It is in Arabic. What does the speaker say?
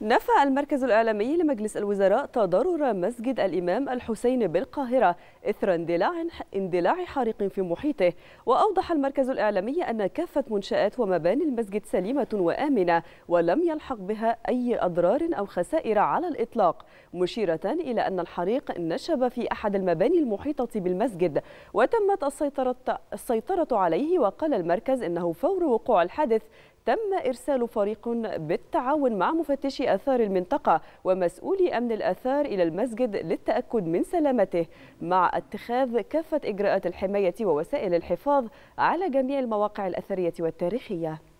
نفى المركز الإعلامي لمجلس الوزراء تضرر مسجد الإمام الحسين بالقاهرة إثر اندلاع, اندلاع حريق في محيطه وأوضح المركز الإعلامي أن كافة منشآت ومباني المسجد سليمة وآمنة ولم يلحق بها أي أضرار أو خسائر على الإطلاق مشيرة إلى أن الحريق نشب في أحد المباني المحيطة بالمسجد وتمت السيطرة, السيطرة عليه وقال المركز أنه فور وقوع الحادث تم إرسال فريق بالتعاون مع مفتشي آثار المنطقة ومسؤولي أمن الآثار إلى المسجد للتأكد من سلامته مع اتخاذ كافة إجراءات الحماية ووسائل الحفاظ على جميع المواقع الأثرية والتاريخية